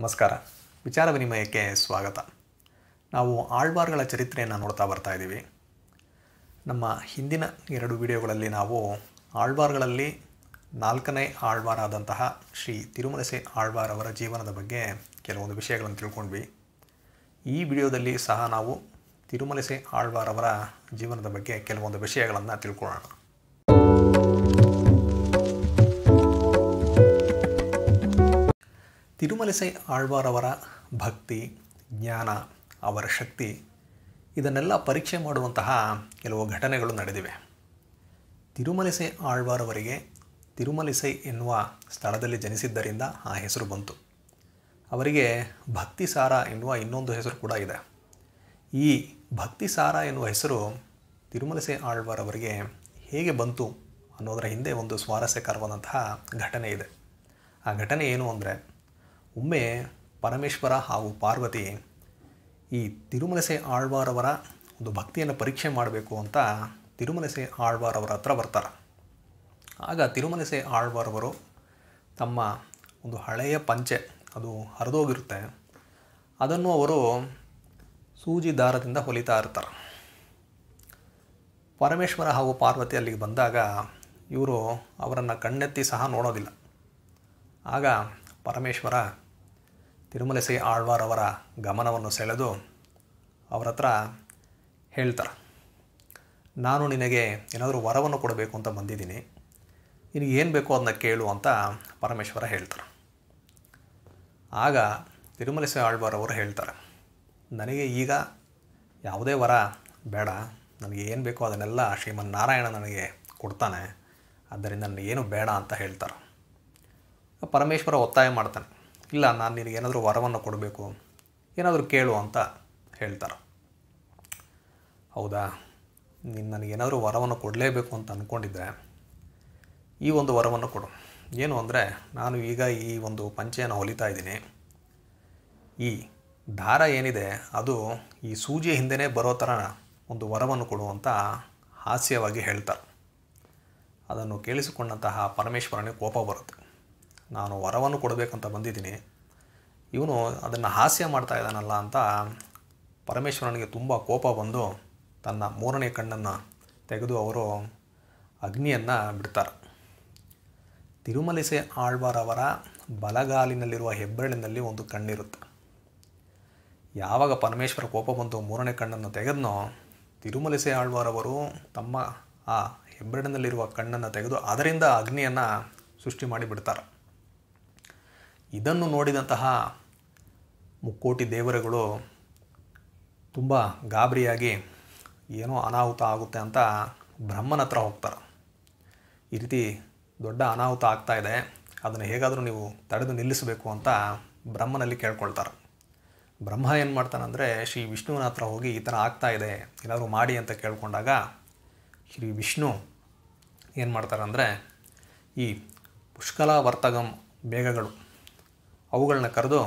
ನಮಸ್ಕಾರ ವಿಚಾರ ವಿನಿಮಯಕ್ಕೆ ಸ್ವಾಗತ ನಾವು ಆಳ್ವಾರ್ಗಳ ಚರಿತ್ರೆಯನ್ನು ನೋಡ್ತಾ ಬರ್ತಾ ಇದ್ದೀವಿ ನಮ್ಮ ಹಿಂದಿನ ಎರಡು ವಿಡಿಯೋಗಳಲ್ಲಿ ನಾವು ಆಳ್ವಾರ್ಗಳಲ್ಲಿ ನಾಲ್ಕನೇ ಆಳ್ವಾರಾದಂತಹ ಶ್ರೀ ತಿರುಮಲಸೆ ಆಳ್ವಾರ್ ಅವರ ಜೀವನದ ಬಗ್ಗೆ ಕೆಲವೊಂದು ವಿಷಯಗಳನ್ನು ತಿಳ್ಕೊಂಡ್ವಿ ಈ ವಿಡಿಯೋದಲ್ಲಿ ಸಹ ನಾವು ತಿರುಮಲಸೆ ಆಳ್ವಾರ್ ಅವರ ಜೀವನದ ಬಗ್ಗೆ ಕೆಲವೊಂದು ವಿಷಯಗಳನ್ನು ತಿಳ್ಕೊಳ್ಳೋಣ ತಿರುಮಲಸೈ ಆಳ್ವಾರವರ ಭಕ್ತಿ ಜ್ಞಾನ ಅವರ ಶಕ್ತಿ ಇದನ್ನೆಲ್ಲ ಪರೀಕ್ಷೆ ಮಾಡುವಂತಹ ಕೆಲವು ಘಟನೆಗಳು ನಡೆದಿವೆ ತಿರುಮಲಸೈ ಆಳ್ವಾರವರಿಗೆ ತಿರುಮಲಸೈ ಎನ್ನುವ ಸ್ಥಳದಲ್ಲಿ ಜನಿಸಿದ್ದರಿಂದ ಆ ಹೆಸರು ಬಂತು ಅವರಿಗೆ ಭಕ್ತಿ ಸಾರ ಎನ್ನುವ ಇನ್ನೊಂದು ಹೆಸರು ಕೂಡ ಇದೆ ಈ ಭಕ್ತಿ ಸಾರ ಎನ್ನುವ ಹೆಸರು ತಿರುಮಲಸೆ ಆಳ್ವಾರವರಿಗೆ ಹೇಗೆ ಬಂತು ಅನ್ನೋದರ ಹಿಂದೆ ಒಂದು ಸ್ವಾರಸ್ಯಕರವಾದಂತಹ ಘಟನೆ ಇದೆ ಆ ಘಟನೆ ಏನು ಅಂದರೆ ಒಮ್ಮೆ ಪರಮೇಶ್ವರ ಹಾಗೂ ಪಾರ್ವತಿ ಈ ತಿರುಮಲಸೆ ಆಳ್ವಾರವರ ಒಂದು ಭಕ್ತಿಯನ್ನು ಪರೀಕ್ಷೆ ಮಾಡಬೇಕು ಅಂತ ತಿರುಮಲಸೆ ಆಳ್ವಾರವರ ಹತ್ರ ಬರ್ತಾರೆ ಆಗ ತಿರುಮಲಸೆ ಆಳ್ವಾರವರು ತಮ್ಮ ಒಂದು ಹಳೆಯ ಪಂಚೆ ಅದು ಹರಿದೋಗಿರುತ್ತೆ ಅದನ್ನು ಅವರು ಸೂಜಿ ದಾರದಿಂದ ಹೊಲಿತಾ ಇರ್ತಾರೆ ಪರಮೇಶ್ವರ ಹಾಗೂ ಪಾರ್ವತಿ ಅಲ್ಲಿಗೆ ಬಂದಾಗ ಇವರು ಅವರನ್ನು ಕಣ್ಣೆತ್ತಿ ಸಹ ನೋಡೋದಿಲ್ಲ ಆಗ ಪರಮೇಶ್ವರ ತಿರುಮಲಸೈ ಆಳ್ವಾರ್ ಅವರ ಗಮನವನ್ನು ಸೆಳೆದು ಅವರ ಹತ್ರ ಹೇಳ್ತಾರೆ ನಾನು ನಿನಗೆ ಏನಾದರೂ ವರವನ್ನು ಕೊಡಬೇಕು ಅಂತ ಬಂದಿದ್ದೀನಿ ನಿನಗೆ ಏನು ಬೇಕೋ ಅದನ್ನ ಕೇಳು ಅಂತ ಪರಮೇಶ್ವರ ಹೇಳ್ತಾರೆ ಆಗ ತಿರುಮಲ ಆಳ್ವಾರವರು ಆಳ್ವಾರ್ ಅವರು ಹೇಳ್ತಾರೆ ನನಗೆ ಈಗ ಯಾವುದೇ ವರ ಬೇಡ ನನಗೆ ಏನು ಬೇಕೋ ಅದನ್ನೆಲ್ಲ ಶ್ರೀಮನ್ ನಾರಾಯಣ ನನಗೆ ಕೊಡ್ತಾನೆ ಆದ್ದರಿಂದ ಏನು ಬೇಡ ಅಂತ ಹೇಳ್ತಾರೆ ಪರಮೇಶ್ವರ ಒತ್ತಾಯ ಮಾಡ್ತಾನೆ ಇಲ್ಲ ನಾನು ನಿನಗೆ ಏನಾದರೂ ವರವನ್ನು ಕೊಡಬೇಕು ಏನಾದರೂ ಕೇಳು ಅಂತ ಹೇಳ್ತಾರೆ ಹೌದಾ ನೀನು ನನಗೇನಾದರೂ ವರವನ್ನು ಕೊಡಲೇಬೇಕು ಅಂತ ಅಂದ್ಕೊಂಡಿದ್ದರೆ ಈ ಒಂದು ವರವನ್ನು ಕೊಡು ಏನು ಅಂದರೆ ನಾನು ಈಗ ಈ ಒಂದು ಪಂಚೆಯನ್ನು ಹೊಲಿತಾ ಇದ್ದೀನಿ ಈ ದಾರ ಏನಿದೆ ಅದು ಈ ಸೂಜಿಯ ಹಿಂದೆಯೇ ಬರೋ ಥರ ಒಂದು ವರವನ್ನು ಕೊಡು ಅಂತ ಹಾಸ್ಯವಾಗಿ ಹೇಳ್ತಾರೆ ಅದನ್ನು ಕೇಳಿಸಿಕೊಂಡಂತಹ ಪರಮೇಶ್ವರನಿಗೆ ಕೋಪ ಬರುತ್ತೆ ನಾನು ವರವನ್ನು ಕೊಡಬೇಕಂತ ಬಂದಿದ್ದೀನಿ ಇವನು ಅದನ್ನು ಹಾಸ್ಯ ಮಾಡ್ತಾ ಇದ್ದಾನಲ್ಲ ಅಂತ ಪರಮೇಶ್ವರನಿಗೆ ತುಂಬ ಕೋಪ ಬಂದು ತನ್ನ ಮೂರನೇ ಕಣ್ಣನ್ನು ತೆಗೆದು ಅವರು ಅಗ್ನಿಯನ್ನು ಬಿಡ್ತಾರೆ ತಿರುಮಲಿಸೆ ಆಳ್ವಾರವರ ಬಲಗಾಲಿನಲ್ಲಿರುವ ಹೆಬ್ಬೆರಳಿನಲ್ಲಿ ಒಂದು ಕಣ್ಣಿರುತ್ತೆ ಯಾವಾಗ ಪರಮೇಶ್ವರ ಕೋಪ ಬಂದು ಮೂರನೇ ಕಣ್ಣನ್ನು ತೆಗೆದನೋ ತಿರುಮಲಿಸೆ ಆಳ್ವಾರವರು ತಮ್ಮ ಆ ಹೆಬ್ಬೆರಳಿನಲ್ಲಿರುವ ಕಣ್ಣನ್ನು ತೆಗೆದು ಅದರಿಂದ ಅಗ್ನಿಯನ್ನು ಸೃಷ್ಟಿ ಮಾಡಿ ಬಿಡ್ತಾರೆ ಇದನ್ನು ನೋಡಿದಂತಹ ಮುಕ್ಕೋಟಿ ದೇವರುಗಳು ತುಂಬ ಗಾಬರಿಯಾಗಿ ಏನೋ ಅನಾಹುತ ಆಗುತ್ತೆ ಅಂತ ಬ್ರಹ್ಮನ ಹತ್ರ ಹೋಗ್ತಾರೆ ಈ ರೀತಿ ದೊಡ್ಡ ಅನಾಹುತ ಆಗ್ತಾ ಇದೆ ಅದನ್ನು ಹೇಗಾದರೂ ನೀವು ತಡೆದು ನಿಲ್ಲಿಸಬೇಕು ಅಂತ ಬ್ರಹ್ಮನಲ್ಲಿ ಕೇಳ್ಕೊಳ್ತಾರೆ ಬ್ರಹ್ಮ ಏನು ಮಾಡ್ತಾನಂದರೆ ಶ್ರೀ ವಿಷ್ಣುವಿನ ಹತ್ರ ಹೋಗಿ ಈ ಥರ ಆಗ್ತಾ ಇದೆ ಏನಾದರೂ ಮಾಡಿ ಅಂತ ಕೇಳಿಕೊಂಡಾಗ ಶ್ರೀ ವಿಷ್ಣು ಏನು ಮಾಡ್ತಾರೆ ಅಂದರೆ ಈ ಪುಷ್ಕಲ ವರ್ತಗಂ ಬೇಗಗಳು ಅವುಗಳನ್ನ ಕರೆದು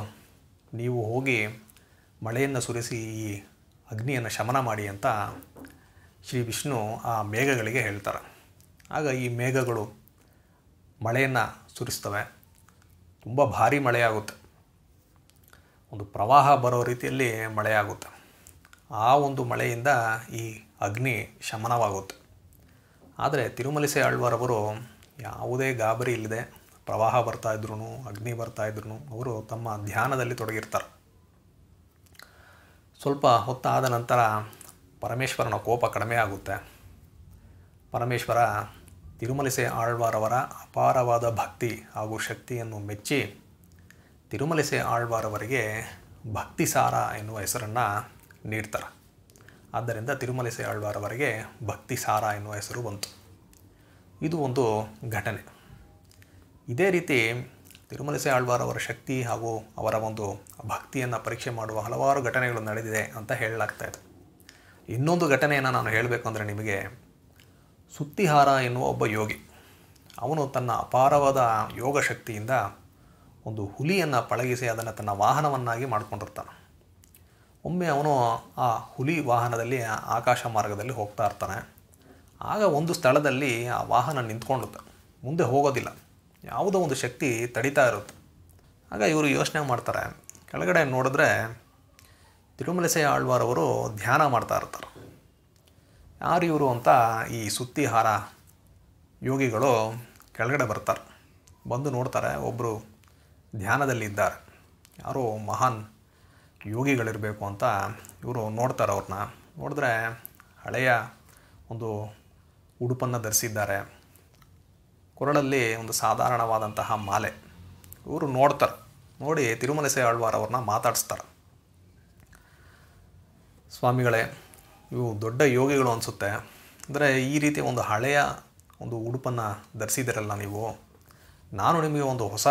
ನೀವು ಹೋಗಿ ಮಳೆಯನ್ನು ಸುರಿಸಿ ಈ ಅಗ್ನಿಯನ್ನು ಶಮನ ಮಾಡಿ ಅಂತ ಶ್ರೀ ವಿಷ್ಣು ಆ ಮೇಘಗಳಿಗೆ ಹೇಳ್ತಾರೆ ಆಗ ಈ ಮೇಘಗಳು ಮಳೆಯನ್ನು ಸುರಿಸ್ತವೆ ತುಂಬ ಭಾರಿ ಮಳೆಯಾಗುತ್ತೆ ಒಂದು ಪ್ರವಾಹ ಬರೋ ರೀತಿಯಲ್ಲಿ ಮಳೆಯಾಗುತ್ತೆ ಆ ಒಂದು ಮಳೆಯಿಂದ ಈ ಅಗ್ನಿ ಶಮನವಾಗುತ್ತೆ ಆದರೆ ತಿರುಮಲಸೆ ಆಳ್ವಾರವರು ಯಾವುದೇ ಗಾಬರಿ ಇಲ್ಲದೆ ಪ್ರವಾಹ ಬರ್ತಾ ಇದ್ರು ಅಗ್ನಿ ಬರ್ತಾ ಇದ್ರೂ ಅವರು ತಮ್ಮ ಧ್ಯಾನದಲ್ಲಿ ತೊಡಗಿರ್ತಾರೆ ಸ್ವಲ್ಪ ಹೊತ್ತಾದ ನಂತರ ಪರಮೇಶ್ವರನ ಕೋಪ ಕಡಿಮೆ ಆಗುತ್ತೆ ಪರಮೇಶ್ವರ ತಿರುಮಲಿಸೆ ಆಳ್ವಾರವರ ಅಪಾರವಾದ ಭಕ್ತಿ ಹಾಗೂ ಶಕ್ತಿಯನ್ನು ಮೆಚ್ಚಿ ತಿರುಮಲಿಸೆ ಆಳ್ವಾರವರಿಗೆ ಭಕ್ತಿಸಾರ ಎನ್ನುವ ಹೆಸರನ್ನು ನೀಡ್ತಾರೆ ಆದ್ದರಿಂದ ತಿರುಮಲಿಸೆ ಆಳ್ವಾರವರಿಗೆ ಭಕ್ತಿಸಾರ ಎನ್ನುವ ಹೆಸರು ಬಂತು ಇದು ಒಂದು ಘಟನೆ ಇದೇ ರೀತಿ ತಿರುಮಲಸೆ ಆಳ್ವಾರ್ ಅವರ ಶಕ್ತಿ ಹಾಗೂ ಅವರ ಒಂದು ಭಕ್ತಿಯನ್ನು ಪರೀಕ್ಷೆ ಮಾಡುವ ಹಲವಾರು ಘಟನೆಗಳು ನಡೆದಿದೆ ಅಂತ ಹೇಳಲಾಗ್ತಾ ಇದೆ ಇನ್ನೊಂದು ಘಟನೆಯನ್ನು ನಾನು ಹೇಳಬೇಕು ಅಂದರೆ ನಿಮಗೆ ಸುತ್ತಿಹಾರ ಎನ್ನುವ ಒಬ್ಬ ಯೋಗಿ ಅವನು ತನ್ನ ಅಪಾರವಾದ ಯೋಗ ಶಕ್ತಿಯಿಂದ ಒಂದು ಹುಲಿಯನ್ನು ಪಳಗಿಸಿ ಅದನ್ನು ತನ್ನ ವಾಹನವನ್ನಾಗಿ ಮಾಡಿಕೊಂಡಿರ್ತಾನೆ ಒಮ್ಮೆ ಅವನು ಆ ಹುಲಿ ವಾಹನದಲ್ಲಿ ಆಕಾಶ ಮಾರ್ಗದಲ್ಲಿ ಹೋಗ್ತಾ ಇರ್ತಾನೆ ಆಗ ಒಂದು ಸ್ಥಳದಲ್ಲಿ ಆ ವಾಹನ ನಿಂತ್ಕೊಂಡಿರ್ತಾನೆ ಮುಂದೆ ಹೋಗೋದಿಲ್ಲ ಯಾವುದೋ ಒಂದು ಶಕ್ತಿ ತಡೀತಾ ಇರುತ್ತೆ ಆಗ ಇವರು ಯೋಚನೆ ಮಾಡ್ತಾರೆ ಕೆಳಗಡೆ ನೋಡಿದ್ರೆ ತಿರುಮಲಸೆ ಆಳ್ವಾರವರು ಧ್ಯಾನ ಮಾಡ್ತಾ ಇರ್ತಾರೆ ಯಾರು ಇವರು ಅಂತ ಈ ಸುತ್ತಿಹಾರ ಯೋಗಿಗಳು ಕೆಳಗಡೆ ಬರ್ತಾರೆ ಬಂದು ನೋಡ್ತಾರೆ ಒಬ್ಬರು ಧ್ಯಾನದಲ್ಲಿದ್ದಾರೆ ಯಾರು ಮಹಾನ್ ಯೋಗಿಗಳಿರಬೇಕು ಅಂತ ಇವರು ನೋಡ್ತಾರೆ ಅವ್ರನ್ನ ನೋಡಿದ್ರೆ ಹಳೆಯ ಒಂದು ಉಡುಪನ್ನು ಧರಿಸಿದ್ದಾರೆ ಕೊರಳಲ್ಲಿ ಒಂದು ಸಾಧಾರಣವಾದಂತಹ ಮಾಲೆ ಇವರು ನೋಡ್ತಾರೆ ನೋಡಿ ತಿರುಮಲಸೆ ಆಳ್ವಾರ್ ಅವ್ರನ್ನ ಮಾತಾಡಿಸ್ತಾರೆ ಸ್ವಾಮಿಗಳೇ ಇವು ದೊಡ್ಡ ಯೋಗಿಗಳು ಅನಿಸುತ್ತೆ ಅಂದರೆ ಈ ರೀತಿ ಒಂದು ಹಳೆಯ ಒಂದು ಉಡುಪನ್ನು ಧರಿಸಿದಿರಲ್ಲ ನೀವು ನಾನು ನಿಮಗೆ ಒಂದು ಹೊಸ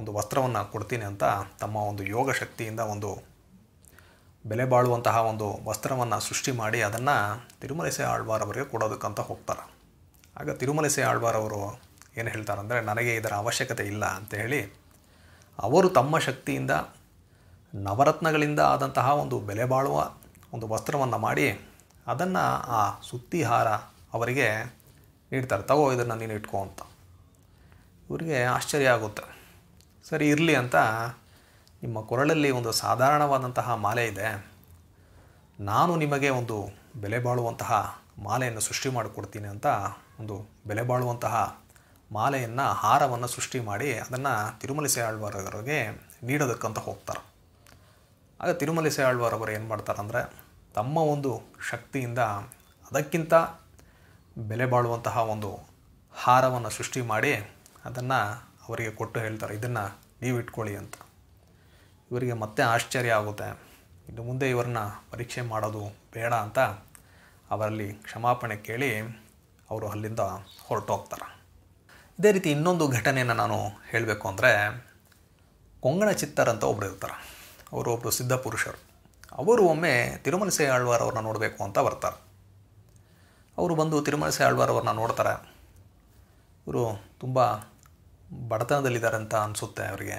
ಒಂದು ವಸ್ತ್ರವನ್ನು ಕೊಡ್ತೀನಿ ಅಂತ ತಮ್ಮ ಒಂದು ಯೋಗ ಶಕ್ತಿಯಿಂದ ಒಂದು ಬೆಲೆ ಬಾಳುವಂತಹ ಒಂದು ವಸ್ತ್ರವನ್ನು ಸೃಷ್ಟಿ ಮಾಡಿ ಅದನ್ನು ತಿರುಮಲಸೆ ಆಳ್ವಾರ್ ಅವರಿಗೆ ಕೊಡೋದಕ್ಕಂತ ಹೋಗ್ತಾರೆ ಆಗ ತಿರುಮಲಸೆ ಆಳ್ವಾರ್ ಅವರು ಏನು ಹೇಳ್ತಾರಂದರೆ ನನಗೆ ಇದರ ಅವಶ್ಯಕತೆ ಇಲ್ಲ ಅಂತ ಹೇಳಿ ಅವರು ತಮ್ಮ ಶಕ್ತಿಯಿಂದ ನವರತ್ನಗಳಿಂದ ಆದಂತಹ ಒಂದು ಬೆಲೆ ಬಾಳುವ ಒಂದು ವಸ್ತ್ರವನ್ನು ಮಾಡಿ ಅದನ್ನು ಆ ಸುತ್ತಿಹಾರ ಅವರಿಗೆ ನೀಡ್ತಾರೆ ತಗೋ ಇದನ್ನು ನೀನು ಇಟ್ಕೋ ಅಂತ ಇವರಿಗೆ ಆಶ್ಚರ್ಯ ಆಗುತ್ತೆ ಸರಿ ಇರಲಿ ಅಂತ ನಿಮ್ಮ ಕೊರಳಲ್ಲಿ ಒಂದು ಸಾಧಾರಣವಾದಂತಹ ಮಾಲೆ ಇದೆ ನಾನು ನಿಮಗೆ ಒಂದು ಬೆಲೆ ಬಾಳುವಂತಹ ಮಾಲೆಯನ್ನು ಸೃಷ್ಟಿ ಮಾಡಿಕೊಡ್ತೀನಿ ಅಂತ ಒಂದು ಬೆಲೆ ಬಾಳುವಂತಹ ಮಾಲೆಯನ್ನು ಹಾರವನ್ನು ಸೃಷ್ಟಿ ಮಾಡಿ ಅದನ್ನು ತಿರುಮಲಿಸೆ ಆಳ್ವಾರವರಿಗೆ ನೀಡೋದಕ್ಕಂತ ಹೋಗ್ತಾರೆ ಆಗ ತಿರುಮಲಿಸೆ ಆಳ್ವಾರವರು ಏನು ಅಂದರೆ ತಮ್ಮ ಒಂದು ಶಕ್ತಿಯಿಂದ ಅದಕ್ಕಿಂತ ಬೆಲೆ ಬಾಳುವಂತಹ ಒಂದು ಹಾರವನ್ನು ಸೃಷ್ಟಿ ಮಾಡಿ ಅದನ್ನು ಅವರಿಗೆ ಕೊಟ್ಟು ಹೇಳ್ತಾರೆ ಇದನ್ನು ನೀವು ಇಟ್ಕೊಳ್ಳಿ ಅಂತ ಇವರಿಗೆ ಮತ್ತೆ ಆಶ್ಚರ್ಯ ಆಗುತ್ತೆ ಇನ್ನು ಮುಂದೆ ಇವರನ್ನ ಪರೀಕ್ಷೆ ಮಾಡೋದು ಬೇಡ ಅಂತ ಅವರಲ್ಲಿ ಕ್ಷಮಾಪಣೆ ಕೇಳಿ ಅವರು ಅಲ್ಲಿಂದ ಹೊರಟೋಗ್ತಾರೆ ಇದೇ ರೀತಿ ಇನ್ನೊಂದು ಘಟನೆಯನ್ನು ನಾನು ಹೇಳಬೇಕು ಅಂದರೆ ಕೊಂಗಣ ಚಿತ್ತರ್ ಅಂತ ಒಬ್ರು ಇರ್ತಾರೆ ಅವರು ಒಬ್ಬರು ಸಿದ್ಧ ಪುರುಷರು ಅವರು ಒಮ್ಮೆ ತಿರುಮಲಸೆ ಆಳ್ವಾರ್ ಅವ್ರನ್ನ ನೋಡಬೇಕು ಅಂತ ಬರ್ತಾರೆ ಅವರು ಬಂದು ತಿರುಮಲಸೆ ಆಳ್ವಾರ್ ಅವ್ರನ್ನ ನೋಡ್ತಾರೆ ಇವರು ತುಂಬ ಬಡತನದಲ್ಲಿದ್ದಾರೆ ಅಂತ ಅನಿಸುತ್ತೆ ಅವರಿಗೆ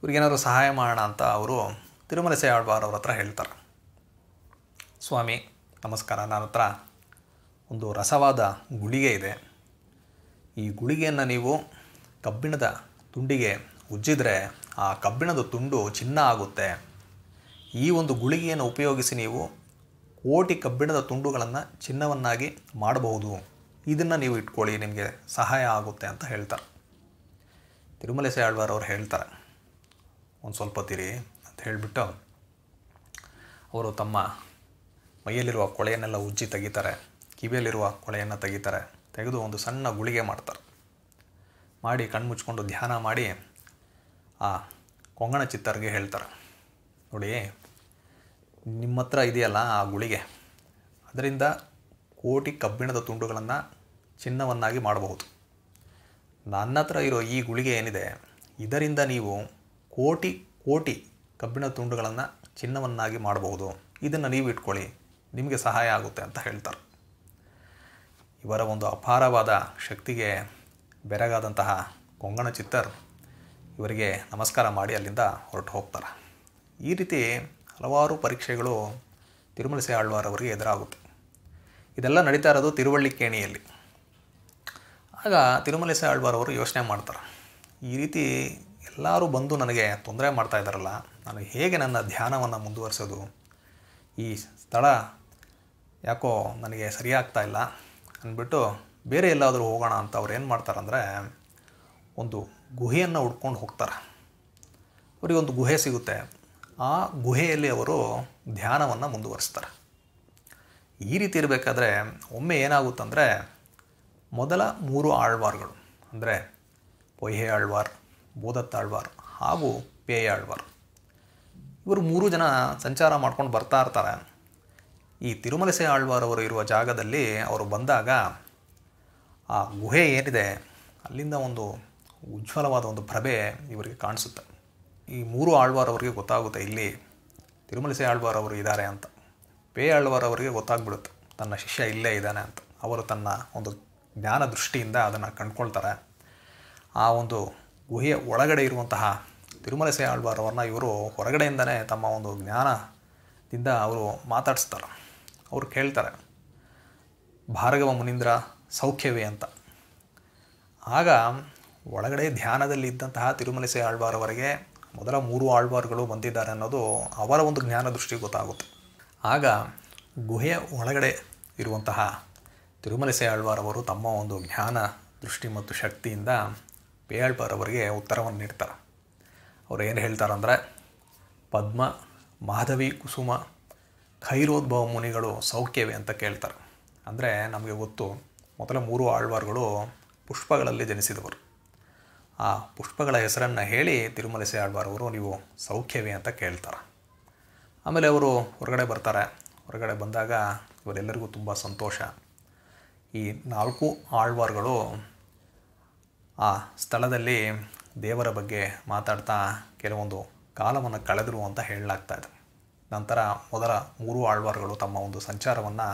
ಇವ್ರಿಗೇನಾದರೂ ಸಹಾಯ ಮಾಡೋಣ ಅಂತ ಅವರು ತಿರುಮಲಸೆ ಆಳ್ವಾರ್ ಅವ್ರ ಹತ್ರ ಹೇಳ್ತಾರೆ ಸ್ವಾಮಿ ನಮಸ್ಕಾರ ನನ್ನ ಹತ್ರ ಒಂದು ರಸವಾದ ಗುಳಿಗೆ ಇದೆ ಈ ಗುಳಿಗೆಯನ್ನು ನೀವು ಕಬ್ಬಿಣದ ತುಂಡಿಗೆ ಉಜ್ಜಿದರೆ ಆ ಕಬ್ಬಿಣದ ತುಂಡು ಚಿನ್ನ ಆಗುತ್ತೆ ಈ ಒಂದು ಗುಳಿಗೆಯನ್ನು ಉಪಯೋಗಿಸಿ ನೀವು ಕೋಟಿ ಕಬ್ಬಿಣದ ತುಂಡುಗಳನ್ನು ಚಿನ್ನವನ್ನಾಗಿ ಮಾಡಬಹುದು ಇದನ್ನು ನೀವು ಇಟ್ಕೊಳ್ಳಿ ನಿಮಗೆ ಸಹಾಯ ಆಗುತ್ತೆ ಅಂತ ಹೇಳ್ತಾರೆ ತಿರುಮಲೆ ಆಳ್ವಾರ್ ಅವರು ಹೇಳ್ತಾರೆ ಒಂದು ಸ್ವಲ್ಪ ತಿರಿ ಅಂತ ಹೇಳಿಬಿಟ್ಟು ಅವರು ತಮ್ಮ ಮೈಯಲ್ಲಿರುವ ಕೊಳೆಯನ್ನೆಲ್ಲ ಉಜ್ಜಿ ತೆಗಿತಾರೆ ಕಿವಿಯಲ್ಲಿರುವ ಕೊಳೆಯನ್ನು ತೆಗಿತಾರೆ ತೆಗೆದು ಒಂದು ಸಣ್ಣ ಗುಳಿಗೆ ಮಾಡ್ತಾರೆ ಮಾಡಿ ಕಣ್ಮುಚ್ಕೊಂಡು ಧ್ಯಾನ ಮಾಡಿ ಆ ಕೊಂಗಣ ಚಿತ್ತರಿಗೆ ಹೇಳ್ತಾರೆ ನೋಡಿ ನಿಮ್ಮ ಹತ್ರ ಇದೆಯಲ್ಲ ಆ ಗುಳಿಗೆ ಅದರಿಂದ ಕೋಟಿ ಕಬ್ಬಿಣದ ತುಂಡುಗಳನ್ನು ಚಿನ್ನವನ್ನಾಗಿ ಮಾಡಬಹುದು ನನ್ನ ಹತ್ರ ಇರೋ ಈ ಗುಳಿಗೆ ಏನಿದೆ ಇದರಿಂದ ನೀವು ಕೋಟಿ ಕೋಟಿ ಕಬ್ಬಿಣದ ತುಂಡುಗಳನ್ನು ಚಿನ್ನವನ್ನಾಗಿ ಮಾಡಬಹುದು ಇದನ್ನು ನೀವು ಇಟ್ಕೊಳ್ಳಿ ನಿಮಗೆ ಸಹಾಯ ಆಗುತ್ತೆ ಅಂತ ಹೇಳ್ತಾರೆ ಇವರ ಒಂದು ಅಪಾರವಾದ ಶಕ್ತಿಗೆ ಬೆರಗಾದಂತಹ ಕೊಂಗಣ ಚಿತ್ತರ್ ಇವರಿಗೆ ನಮಸ್ಕಾರ ಮಾಡಿ ಅಲ್ಲಿಂದ ಹೊರಟು ಹೋಗ್ತಾರೆ ಈ ರೀತಿ ಹಲವಾರು ಪರೀಕ್ಷೆಗಳು ತಿರುಮಲಸೆ ಆಳ್ವಾರವರಿಗೆ ಎದುರಾಗುತ್ತೆ ಇದೆಲ್ಲ ನಡೀತಾ ಇರೋದು ತಿರುವಳ್ಳಿಕೇಣಿಯಲ್ಲಿ ಆಗ ತಿರುಮಲಸೆ ಆಳ್ವಾರವರು ಯೋಚನೆ ಮಾಡ್ತಾರೆ ಈ ರೀತಿ ಎಲ್ಲರೂ ಬಂದು ನನಗೆ ತೊಂದರೆ ಮಾಡ್ತಾ ಇದ್ದಾರಲ್ಲ ನಾನು ಹೇಗೆ ನನ್ನ ಧ್ಯಾನವನ್ನು ಮುಂದುವರಿಸೋದು ಈ ಸ್ಥಳ ಯಾಕೋ ನನಗೆ ಸರಿಯಾಗ್ತಾ ಇಲ್ಲ ಅಂದ್ಬಿಟ್ಟು ಬೇರೆ ಎಲ್ಲಾದರೂ ಹೋಗೋಣ ಅಂತ ಅವ್ರು ಏನು ಮಾಡ್ತಾರಂದರೆ ಒಂದು ಗುಹೆಯನ್ನು ಹುಡ್ಕೊಂಡು ಹೋಗ್ತಾರೆ ಅವರಿಗೆ ಒಂದು ಗುಹೆ ಸಿಗುತ್ತೆ ಆ ಗುಹೆಯಲ್ಲಿ ಅವರು ಧ್ಯಾನವನ್ನು ಮುಂದುವರಿಸ್ತಾರೆ ಈ ರೀತಿ ಇರಬೇಕಾದ್ರೆ ಒಮ್ಮೆ ಏನಾಗುತ್ತಂದರೆ ಮೊದಲ ಮೂರು ಆಳ್ವಾರ್ಗಳು ಅಂದರೆ ಪೊಯ್ಹೆ ಆಳ್ವಾರ್ ಬೂದತ್ತಾಳ್ವಾರ್ ಹಾಗೂ ಪೇಯ ಆಳ್ವಾರ್ ಇವರು ಮೂರು ಜನ ಸಂಚಾರ ಮಾಡ್ಕೊಂಡು ಬರ್ತಾ ಇರ್ತಾರೆ ಈ ತಿರುಮಲಸೆ ಆಳ್ವಾರವರು ಇರುವ ಜಾಗದಲ್ಲಿ ಅವರು ಬಂದಾಗ ಆ ಗುಹೆ ಏನಿದೆ ಅಲ್ಲಿಂದ ಒಂದು ಉಜ್ವಲವಾದ ಒಂದು ಪ್ರಭೆ ಇವರಿಗೆ ಕಾಣಿಸುತ್ತೆ ಈ ಮೂರು ಆಳ್ವಾರವರಿಗೆ ಗೊತ್ತಾಗುತ್ತೆ ಇಲ್ಲಿ ತಿರುಮಲಸೆ ಆಳ್ವಾರವರು ಇದ್ದಾರೆ ಅಂತ ಪೇ ಆಳ್ವಾರವರಿಗೆ ಗೊತ್ತಾಗ್ಬಿಡುತ್ತೆ ತನ್ನ ಶಿಷ್ಯ ಇಲ್ಲೇ ಇದ್ದಾನೆ ಅಂತ ಅವರು ತನ್ನ ಒಂದು ಜ್ಞಾನ ದೃಷ್ಟಿಯಿಂದ ಅದನ್ನು ಕಂಡ್ಕೊಳ್ತಾರೆ ಆ ಒಂದು ಗುಹೆಯ ಒಳಗಡೆ ಇರುವಂತಹ ತಿರುಮಲಸೆ ಆಳ್ವಾರವ್ರನ್ನ ಇವರು ಹೊರಗಡೆಯಿಂದನೇ ತಮ್ಮ ಒಂದು ಜ್ಞಾನದಿಂದ ಅವರು ಮಾತಾಡಿಸ್ತಾರೆ ಅವ್ರು ಕೇಳ್ತಾರೆ ಭಾರ್ಗವ ಮುನೀಂದ್ರ ಸೌಖ್ಯವೇ ಅಂತ ಆಗ ಒಳಗಡೆ ಧ್ಯಾನದಲ್ಲಿ ಇದ್ದಂತಹ ತಿರುಮಲಸೆ ಆಳ್ವಾರವರೆಗೆ ಮೊದಲ ಮೂರು ಆಳ್ವಾರ್ಗಳು ಬಂದಿದ್ದಾರೆ ಅನ್ನೋದು ಅವರ ಒಂದು ಜ್ಞಾನ ದೃಷ್ಟಿ ಗೊತ್ತಾಗುತ್ತೆ ಆಗ ಗುಹೆಯ ಒಳಗಡೆ ಇರುವಂತಹ ತಿರುಮಲಸೆ ಆಳ್ವಾರವರು ತಮ್ಮ ಒಂದು ಜ್ಞಾನ ದೃಷ್ಟಿ ಮತ್ತು ಶಕ್ತಿಯಿಂದ ಪೇಯಾಳ್ವಾರವರಿಗೆ ಉತ್ತರವನ್ನು ನೀಡ್ತಾರೆ ಅವರು ಏನು ಹೇಳ್ತಾರಂದರೆ ಪದ್ಮ ಮಾಧವಿ ಕುಸುಮ ಖೈರೋದ್ಭವ ಮುನಿಗಳು ಸೌಖ್ಯವೇ ಅಂತ ಕೇಳ್ತಾರೆ ಅಂದರೆ ನಮಗೆ ಗೊತ್ತು ಮೊದಲ ಮೂರು ಆಳ್ವಾರ್ಗಳು ಪುಷ್ಪಗಳಲ್ಲಿ ಜನಿಸಿದವರು ಆ ಪುಷ್ಪಗಳ ಹೆಸರನ್ನು ಹೇಳಿ ತಿರುಮಲಸೆ ಆಳ್ವಾರವರು ನೀವು ಸೌಖ್ಯವೇ ಅಂತ ಕೇಳ್ತಾರೆ ಆಮೇಲೆ ಅವರು ಹೊರಗಡೆ ಬರ್ತಾರೆ ಹೊರಗಡೆ ಬಂದಾಗ ಇವರೆಲ್ಲರಿಗೂ ತುಂಬ ಸಂತೋಷ ಈ ನಾಲ್ಕು ಆಳ್ವಾರ್ಗಳು ಆ ಸ್ಥಳದಲ್ಲಿ ದೇವರ ಬಗ್ಗೆ ಮಾತಾಡ್ತಾ ಕೆಲವೊಂದು ಕಾಲವನ್ನು ಕಳೆದರು ಅಂತ ಹೇಳಲಾಗ್ತಾ ಇದೆ ನಂತರ ಮೊದಲ ಮೂರು ಆಳ್ವಾರ್ಗಳು ತಮ್ಮ ಒಂದು ಸಂಚಾರವನ್ನು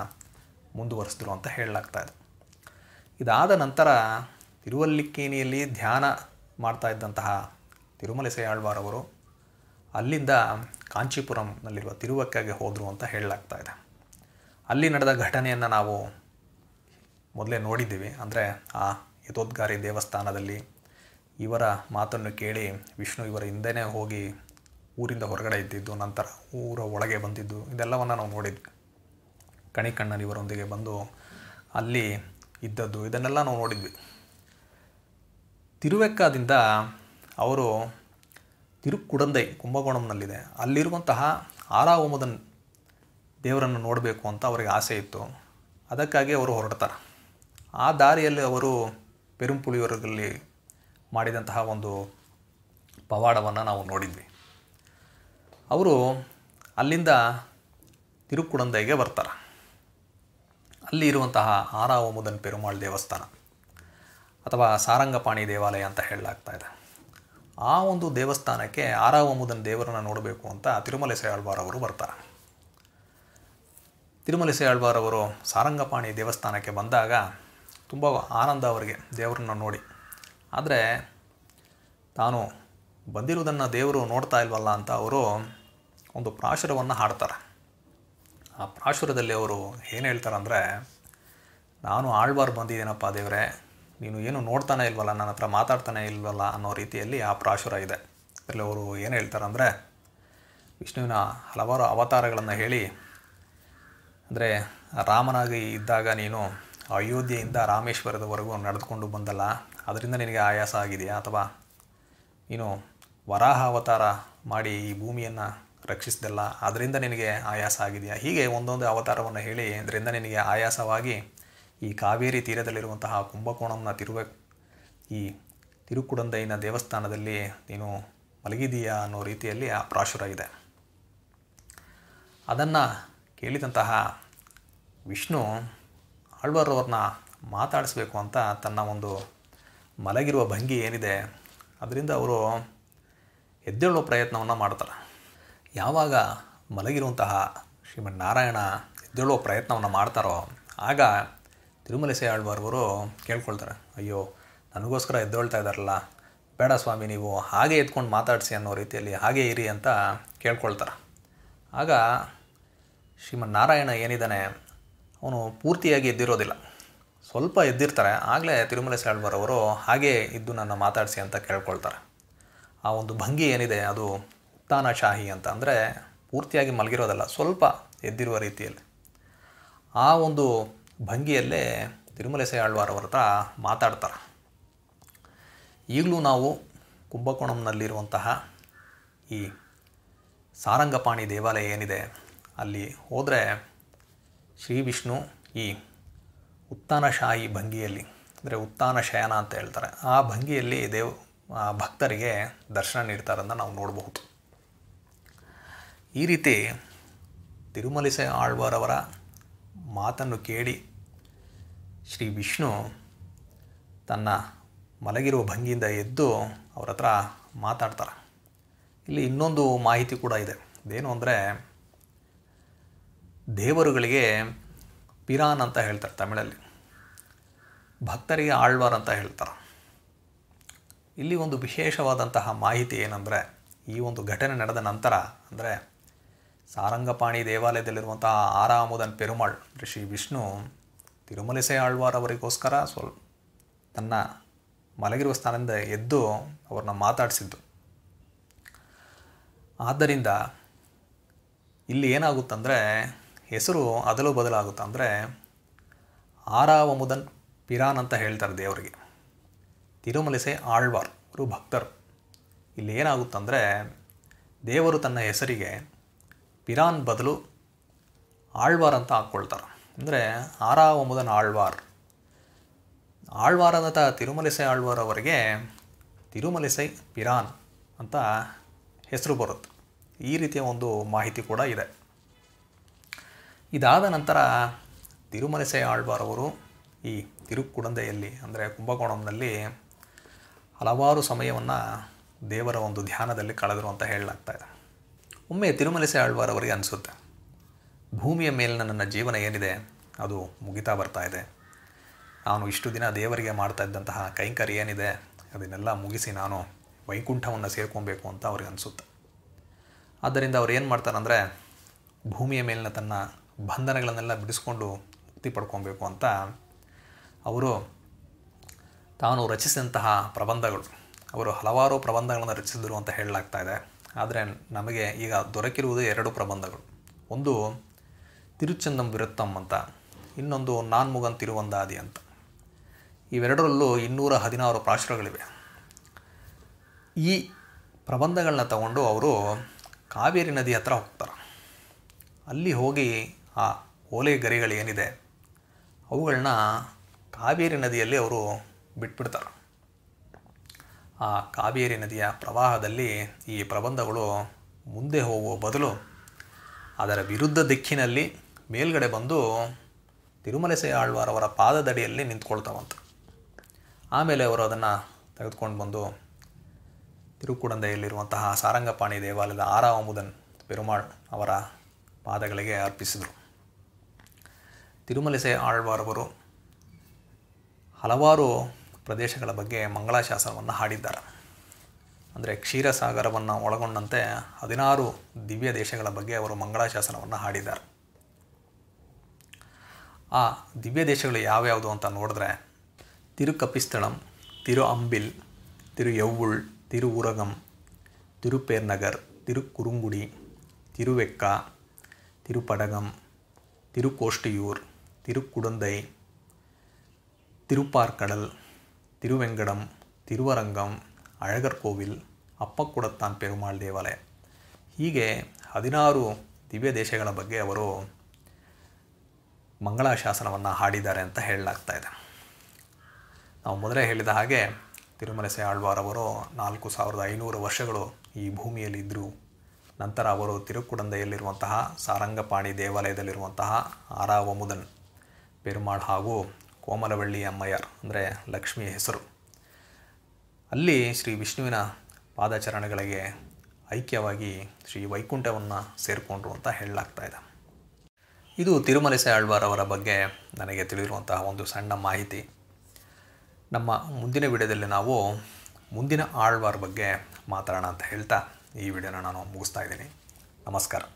ಮುಂದುವರಿಸಿದ್ರು ಅಂತ ಹೇಳಲಾಗ್ತಾ ಇದೆ ಇದಾದ ನಂತರ ತಿರುವಲ್ಲಿಕ್ಕೇನಿಯಲ್ಲಿ ಧ್ಯಾನ ಮಾಡ್ತಾ ಇದ್ದಂತಹ ತಿರುಮಲೆ ಆಳ್ವಾರವರು ಅವರು ಅಲ್ಲಿಂದ ಕಾಂಚೀಪುರಂನಲ್ಲಿರುವ ತಿರುವಕ್ಕಾಗೆ ಹೋದರು ಅಂತ ಹೇಳಲಾಗ್ತಾ ಇದೆ ಅಲ್ಲಿ ನಡೆದ ಘಟನೆಯನ್ನು ನಾವು ಮೊದಲೇ ನೋಡಿದ್ದೀವಿ ಅಂದರೆ ಆ ಯಥೋದ್ಗಾರಿ ದೇವಸ್ಥಾನದಲ್ಲಿ ಇವರ ಮಾತನ್ನು ಕೇಳಿ ವಿಷ್ಣು ಇವರ ಹಿಂದೆನೇ ಹೋಗಿ ಊರಿಂದ ಹೊರಗಡೆ ಇದ್ದಿದ್ದು ನಂತರ ಊರ ಒಳಗೆ ಬಂದಿದ್ದು ಇದೆಲ್ಲವನ್ನು ನಾವು ನೋಡಿದ್ವಿ ಕಣಿಕಣ್ಣನ ಇವರೊಂದಿಗೆ ಬಂದು ಅಲ್ಲಿ ಇದ್ದದ್ದು ಇದನ್ನೆಲ್ಲ ನಾವು ನೋಡಿದ್ವಿ ತಿರುವೆಕ್ಕದಿಂದ ಅವರು ತಿರುಕುಡಂದೈ ಕುಂಭಕೋಣಂನಲ್ಲಿದೆ ಅಲ್ಲಿರುವಂತಹ ಆರಾವೋಮದನ್ ದೇವರನ್ನು ನೋಡಬೇಕು ಅಂತ ಅವರಿಗೆ ಆಸೆ ಇತ್ತು ಅದಕ್ಕಾಗಿ ಅವರು ಹೊರಡ್ತಾರೆ ಆ ದಾರಿಯಲ್ಲಿ ಅವರು ಪೆರುಂಪುಳಿಯವರಲ್ಲಿ ಮಾಡಿದಂತಹ ಒಂದು ಪವಾಡವನ್ನು ನಾವು ನೋಡಿದ್ವಿ ಅವರು ಅಲ್ಲಿಂದ ತಿರುಕುಡಂದೈಗೆ ಬರ್ತಾರೆ ಅಲ್ಲಿ ಇರುವಂತಹ ಆರಾವಮುದನ್ ಪೆರುಮಾಳ್ ದೇವಸ್ಥಾನ ಅಥವಾ ಸಾರಂಗಪಾಣಿ ದೇವಾಲಯ ಅಂತ ಹೇಳಲಾಗ್ತಾ ಇದೆ ಆ ಒಂದು ದೇವಸ್ಥಾನಕ್ಕೆ ಆರಾವಮುದನ್ ದೇವರನ್ನು ನೋಡಬೇಕು ಅಂತ ತಿರುಮಲೆ ಅವರು ಬರ್ತಾರೆ ತಿರುಮಲೆ ಅವರು ಸಾರಂಗಪಾಣಿ ದೇವಸ್ಥಾನಕ್ಕೆ ಬಂದಾಗ ತುಂಬ ಆನಂದ ಅವರಿಗೆ ದೇವರನ್ನು ನೋಡಿ ಆದರೆ ತಾನು ಬಂದಿರುವುದನ್ನು ದೇವರು ನೋಡ್ತಾ ಇಲ್ವಲ್ಲ ಅಂತ ಅವರು ಒಂದು ಪ್ರಾಶುರವನ್ನು ಹಾಡ್ತಾರೆ ಆ ಪ್ರಾಶುರದಲ್ಲಿ ಅವರು ಏನು ಹೇಳ್ತಾರೆ ಅಂದರೆ ನಾನು ಆಳ್ಬಾರ್ದು ಬಂದಿದ್ದೇನಪ್ಪ ದೇವರೇ ನೀನು ಏನು ನೋಡ್ತಾನೆ ಇಲ್ವಲ್ಲ ನನ್ನ ಹತ್ರ ಮಾತಾಡ್ತಾನೆ ಇಲ್ವಲ್ಲ ಅನ್ನೋ ರೀತಿಯಲ್ಲಿ ಆ ಪ್ರಾಶುರ ಇದೆ ಅದರಲ್ಲಿ ಅವರು ಏನು ಹೇಳ್ತಾರೆ ಅಂದರೆ ವಿಷ್ಣುವಿನ ಹಲವಾರು ಅವತಾರಗಳನ್ನು ಹೇಳಿ ಅಂದರೆ ರಾಮನಾಗಿ ಇದ್ದಾಗ ನೀನು ಅಯೋಧ್ಯೆಯಿಂದ ರಾಮೇಶ್ವರದವರೆಗೂ ನಡೆದುಕೊಂಡು ಬಂದಲ್ಲ ಅದರಿಂದ ನಿನಗೆ ಆಯಾಸ ಆಗಿದೆಯಾ ಅಥವಾ ನೀನು ವರಾಹ ಅವತಾರ ಮಾಡಿ ಈ ಭೂಮಿಯನ್ನು ರಕ್ಷಿಸಿದೆಲ್ಲ ಅದರಿಂದ ನಿನಗೆ ಆಯಾಸ ಆಗಿದೆಯಾ ಹೀಗೆ ಒಂದೊಂದು ಅವತಾರವನ್ನು ಹೇಳಿ ಅದರಿಂದ ನಿನಗೆ ಆಯಾಸವಾಗಿ ಈ ಕಾವೇರಿ ತೀರದಲ್ಲಿರುವಂತಹ ಕುಂಭಕೋಣಂನ ತಿರುವ ಈ ತಿರುಕುಡಂದೈನ ದೇವಸ್ಥಾನದಲ್ಲಿ ನೀನು ಮಲಗಿದೀಯಾ ಅನ್ನೋ ರೀತಿಯಲ್ಲಿ ಆ ಇದೆ ಅದನ್ನು ಕೇಳಿದಂತಹ ವಿಷ್ಣು ಆಳ್ವಾರವ್ರನ್ನ ಮಾತಾಡಿಸ್ಬೇಕು ಅಂತ ತನ್ನ ಒಂದು ಮಲಗಿರುವ ಭಂಗಿ ಏನಿದೆ ಅದರಿಂದ ಅವರು ಎದ್ದೇಳುವ ಪ್ರಯತ್ನವನ್ನು ಮಾಡ್ತಾರೆ ಯಾವಾಗ ಮಲಗಿರುವಂತಹ ಶ್ರೀಮನ್ನಾರಾಯಣ ಎದ್ದೇಳೋ ಪ್ರಯತ್ನವನ್ನು ಮಾಡ್ತಾರೋ ಆಗ ತಿರುಮಲೆ ಆಳ್ವಾರ್ವರು ಕೇಳ್ಕೊಳ್ತಾರೆ ಅಯ್ಯೋ ನನಗೋಸ್ಕರ ಎದ್ದೇಳ್ತಾ ಇದ್ದಾರಲ್ಲ ಬೇಡ ಸ್ವಾಮಿ ನೀವು ಹಾಗೆ ಎತ್ಕೊಂಡು ಮಾತಾಡಿಸಿ ಅನ್ನೋ ರೀತಿಯಲ್ಲಿ ಹಾಗೆ ಇರಿ ಅಂತ ಕೇಳ್ಕೊಳ್ತಾರೆ ಆಗ ಶ್ರೀಮನ್ನಾರಾಯಣ ಏನಿದ್ದಾನೆ ಅವನು ಪೂರ್ತಿಯಾಗಿ ಎದ್ದಿರೋದಿಲ್ಲ ಸ್ವಲ್ಪ ಎದ್ದಿರ್ತಾರೆ ಆಗಲೇ ತಿರುಮಲೆ ಆಳ್ವಾರ್ ಅವರು ಹಾಗೆ ಇದ್ದು ನನ್ನ ಮಾತಾಡಿಸಿ ಅಂತ ಕೇಳ್ಕೊಳ್ತಾರೆ ಆ ಒಂದು ಭಂಗಿ ಏನಿದೆ ಅದು ತಾನಾಶಾಹಿ ಅಂತ ಅಂದರೆ ಪೂರ್ತಿಯಾಗಿ ಮಲಗಿರೋದಲ್ಲ ಸ್ವಲ್ಪ ಎದ್ದಿರುವ ರೀತಿಯಲ್ಲಿ ಆ ಒಂದು ಭಂಗಿಯಲ್ಲೇ ತಿರುಮಲೆಸೆ ಆಳ್ವಾರ್ ಅವ್ರ ಹತ್ರ ಮಾತಾಡ್ತಾರೆ ಈಗಲೂ ನಾವು ಕುಂಭಕೋಣಂನಲ್ಲಿರುವಂತಹ ಈ ಸಾರಂಗಪಾಣಿ ದೇವಾಲಯ ಏನಿದೆ ಅಲ್ಲಿ ಹೋದರೆ ಶ್ರೀ ವಿಷ್ಣು ಈ ಉತ್ತಾನಶಾಹಿ ಭಂಗಿಯಲ್ಲಿ ಅಂದರೆ ಉತ್ತಾನ ಶಯನ ಅಂತ ಹೇಳ್ತಾರೆ ಆ ಭಂಗಿಯಲ್ಲಿ ದೇವ್ ಭಕ್ತರಿಗೆ ದರ್ಶನ ನೀಡ್ತಾರನ್ನು ನಾವು ನೋಡಬಹುದು ಈ ರೀತಿ ತಿರುಮಲಿಸೆ ಆಳ್ವಾರವರ ಮಾತನ್ನು ಕೇಳಿ ಶ್ರೀ ವಿಷ್ಣು ತನ್ನ ಮಲಗಿರುವ ಭಂಗಿಯಿಂದ ಎದ್ದು ಅವರ ಹತ್ರ ಮಾತಾಡ್ತಾರೆ ಇಲ್ಲಿ ಇನ್ನೊಂದು ಮಾಹಿತಿ ಕೂಡ ಇದೆ ಇದೇನು ಅಂದರೆ ದೇವರುಗಳಿಗೆ ಪಿರಾನ್ ಅಂತ ಹೇಳ್ತಾರೆ ತಮಿಳಲ್ಲಿ ಭಕ್ತರಿಗೆ ಆಳ್ವಾರ್ ಅಂತ ಹೇಳ್ತಾರೆ ಇಲ್ಲಿ ಒಂದು ವಿಶೇಷವಾದಂತಹ ಮಾಹಿತಿ ಏನಂದರೆ ಈ ಒಂದು ಘಟನೆ ನಡೆದ ನಂತರ ಅಂದರೆ ಸಾರಂಗಪಾಣಿ ದೇವಾಲಯದಲ್ಲಿರುವಂಥ ಆರಾಮುದನ್ ಪೆರುಮಾಳ್ ಋಷಿ ವಿಷ್ಣು ತಿರುಮಲಸೆ ಆಳ್ವಾರ್ ಅವರಿಗೋಸ್ಕರ ಸ್ವಲ್ಪ ತನ್ನ ಮಲಗಿರುವ ಸ್ಥಾನದಿಂದ ಎದ್ದು ಅವ್ರನ್ನ ಮಾತಾಡಿಸಿದ್ದು ಆದ್ದರಿಂದ ಇಲ್ಲಿ ಏನಾಗುತ್ತಂದರೆ ಹೆಸರು ಅದಲು ಬದಲಾಗುತ್ತೆ ಅಂದರೆ ಆರಾವಮುದನ್ ಪಿರಾನ್ ಅಂತ ಹೇಳ್ತಾರೆ ದೇವರಿಗೆ ತಿರುಮಲಿಸೆ ಆಳ್ವಾರ್ ಅವರು ಭಕ್ತರು ಇಲ್ಲಿ ಏನಾಗುತ್ತಂದರೆ ದೇವರು ತನ್ನ ಹೆಸರಿಗೆ ಪಿರಾನ್ ಬದಲು ಆಳ್ವಾರ್ ಅಂತ ಹಾಕ್ಕೊಳ್ತಾರೆ ಅಂದರೆ ಆರ ಒಂಬುದನ್ ಆಳ್ವಾರ್ ಆಳ್ವಾರದ ತಿರುಮಲಿಸೈ ಆಳ್ವಾರ್ ಅವರಿಗೆ ತಿರುಮಲಿಸೈ ಪಿರಾನ್ ಅಂತ ಹೆಸರು ಬರುತ್ತೆ ಈ ರೀತಿಯ ಒಂದು ಮಾಹಿತಿ ಕೂಡ ಇದೆ ಇದಾದ ನಂತರ ತಿರುಮಲಿಸೈ ಆಳ್ವಾರ್ ಅವರು ಈ ತಿರುಕುಡಂದೆಯಲ್ಲಿ ಅಂದರೆ ಕುಂಭಕೋಣಂನಲ್ಲಿ ಹಲವಾರು ಸಮಯವನ್ನು ದೇವರ ಒಂದು ಧ್ಯಾನದಲ್ಲಿ ಕಳೆದರು ಅಂತ ಹೇಳಲಾಗ್ತಾ ಇದೆ ಒಮ್ಮೆ ತಿರುಮಲಸೆ ಆಳ್ವಾರ್ ಅವರಿಗೆ ಅನಿಸುತ್ತೆ ಭೂಮಿಯ ಮೇಲಿನ ನನ್ನ ಜೀವನ ಏನಿದೆ ಅದು ಮುಗಿತಾ ಬರ್ತಾ ಇದೆ ನಾನು ಇಷ್ಟು ದಿನ ದೇವರಿಗೆ ಮಾಡ್ತಾ ಇದ್ದಂತಹ ಕೈಂಕರ್ಯ ಏನಿದೆ ಅದನ್ನೆಲ್ಲ ಮುಗಿಸಿ ನಾನು ವೈಕುಂಠವನ್ನು ಸೇರ್ಕೊಬೇಕು ಅಂತ ಅವ್ರಿಗೆ ಅನಿಸುತ್ತೆ ಆದ್ದರಿಂದ ಅವ್ರು ಏನು ಮಾಡ್ತಾರಂದರೆ ಭೂಮಿಯ ಮೇಲಿನ ತನ್ನ ಬಂಧನಗಳನ್ನೆಲ್ಲ ಬಿಡಿಸ್ಕೊಂಡು ಮುಕ್ತಿ ಪಡ್ಕೊಬೇಕು ಅಂತ ಅವರು ತಾನು ರಚಿಸಿದಂತಹ ಪ್ರಬಂಧಗಳು ಅವರು ಹಲವಾರು ಪ್ರಬಂಧಗಳನ್ನು ರಚಿಸಿದರು ಅಂತ ಹೇಳಲಾಗ್ತಾ ಇದೆ ಆದರೆ ನಮಗೆ ಈಗ ದೊರಕಿರುವುದು ಎರಡು ಪ್ರಬಂಧಗಳು ಒಂದು ತಿರುಚಂದಂ ವಿರುತ್ತಮ್ ಅಂತ ಇನ್ನೊಂದು ನಾನ್ಮುಗನ್ ತಿರುವಂದಾದಿ ಅಂತ ಇವೆರಡರಲ್ಲೂ ಇನ್ನೂರ ಹದಿನಾರು ಪ್ರಾಶ್ರಗಳಿವೆ ಈ ಪ್ರಬಂಧಗಳನ್ನ ತಗೊಂಡು ಅವರು ಕಾವೇರಿ ನದಿ ಹತ್ರ ಹೋಗ್ತಾರೆ ಅಲ್ಲಿ ಹೋಗಿ ಆ ಓಲೆ ಗರಿಗಳೇನಿದೆ ಅವುಗಳನ್ನ ಕಾವೇರಿ ನದಿಯಲ್ಲಿ ಅವರು ಬಿಟ್ಬಿಡ್ತಾರೆ ಆ ಕಾವೇರಿ ನದಿಯ ಪ್ರವಾಹದಲ್ಲಿ ಈ ಪ್ರಬಂಧಗಳು ಮುಂದೆ ಹೋಗುವ ಬದಲು ಅದರ ವಿರುದ್ಧ ದಿಕ್ಕಿನಲ್ಲಿ ಮೇಲ್ಗಡೆ ಬಂದು ತಿರುಮಲೆಸೆ ಆಳ್ವಾರವರ ಪಾದದಡಿಯಲ್ಲಿ ನಿಂತ್ಕೊಳ್ತಾವಂತ ಆಮೇಲೆ ಅವರು ಅದನ್ನು ತೆಗೆದುಕೊಂಡು ಬಂದು ತಿರುಕುಡಂದೆಯಲ್ಲಿರುವಂತಹ ಸಾರಂಗಪಾಣಿ ದೇವಾಲಯದ ಆರಾವಮುದನ್ ಪೆರುಮಾಳ್ ಅವರ ಪಾದಗಳಿಗೆ ಅರ್ಪಿಸಿದರು ತಿರುಮಲೆಸೆ ಆಳ್ವಾರವರು ಹಲವಾರು ಪ್ರದೇಶಗಳ ಬಗ್ಗೆ ಮಂಗಳಾಶಾಸನವನ್ನು ಹಾಡಿದ್ದಾರೆ ಅಂದರೆ ಕ್ಷೀರಸಾಗರವನ್ನು ಒಳಗೊಂಡಂತೆ ಹದಿನಾರು ದಿವ್ಯ ದೇಶಗಳ ಬಗ್ಗೆ ಅವರು ಮಂಗಳಾಶಾಸನವನ್ನು ಹಾಡಿದ್ದಾರೆ ಆ ದಿವ್ಯ ದೇಶಗಳು ಯಾವ್ಯಾವುದು ಅಂತ ನೋಡಿದ್ರೆ ತಿರುಕಪಿಸ್ತಳಂ ತಿರು ಅಂಬಿಲ್ ತಿರು ಯವ್ವುಳ್ ತಿರು ಉರಗಂ ತಿರುಪೇರ್ನಗರ್ ತಿರುಕುರುಂಗುಡಿ ತಿರುವೆಕ್ಕ ತಿರುಪಡಗಂ ತಿರುಕೋಷ್ಟಿಯೂರ್ ತಿರುಕುಡಂದೈ ತಿರುಪಾರ್ಕಡಲ್ திருவெங்கடம் ತಿರುವರಂಗಂ ಅಳಗರ್ ಕೋವಿಲ್ ಅಪ್ಪಕ್ಕುಡತ್ತಾನ್ ಪೆರುಮಾಳ್ ದೇವಾಲಯ ಹೀಗೆ ಹದಿನಾರು ದಿವ್ಯ ದೇಶಗಳ ಬಗ್ಗೆ ಅವರು ಮಂಗಳ ಶಾಸನವನ್ನು ಹಾಡಿದ್ದಾರೆ ಅಂತ ಹೇಳಲಾಗ್ತಾ ಇದೆ ನಾವು ಮೊದಲೇ ಹೇಳಿದ ಹಾಗೆ ತಿರುಮಲಸೆ ಆಳ್ವಾರ್ ಅವರು ನಾಲ್ಕು ಸಾವಿರದ ಐನೂರು ವರ್ಷಗಳು ಈ ಭೂಮಿಯಲ್ಲಿದ್ದರು ನಂತರ ಅವರು ತಿರುಕುಡಂದೆಯಲ್ಲಿರುವಂತಹ ಸಾರಂಗಪಾಣಿ ದೇವಾಲಯದಲ್ಲಿರುವಂತಹ ಆರಾವಮುದನ್ ಪೆರುಮಾಳ್ ಹಾಗೂ ಕೋಮಲವಳ್ಳಿ ಅಮ್ಮಯ್ಯರ್ ಅಂದರೆ ಲಕ್ಷ್ಮಿಯ ಹೆಸರು ಅಲ್ಲಿ ಶ್ರೀ ವಿಷ್ಣುವಿನ ಪಾದಾಚರಣೆಗಳಿಗೆ ಐಕ್ಯವಾಗಿ ಶ್ರೀ ವೈಕುಂಠವನ್ನು ಸೇರಿಕೊಂಡ್ರು ಅಂತ ಹೇಳಲಾಗ್ತಾ ಇದೆ ಇದು ತಿರುಮಲಸೆ ಆಳ್ವಾರ್ ಅವರ ಬಗ್ಗೆ ನನಗೆ ತಿಳಿದಿರುವಂತಹ ಒಂದು ಸಣ್ಣ ಮಾಹಿತಿ ನಮ್ಮ ಮುಂದಿನ ವಿಡಿಯೋದಲ್ಲಿ ನಾವು ಮುಂದಿನ ಆಳ್ವಾರ್ ಬಗ್ಗೆ ಮಾತಾಡೋಣ ಅಂತ ಹೇಳ್ತಾ ಈ ವಿಡಿಯೋನ ನಾನು ಮುಗಿಸ್ತಾ ಇದ್ದೀನಿ ನಮಸ್ಕಾರ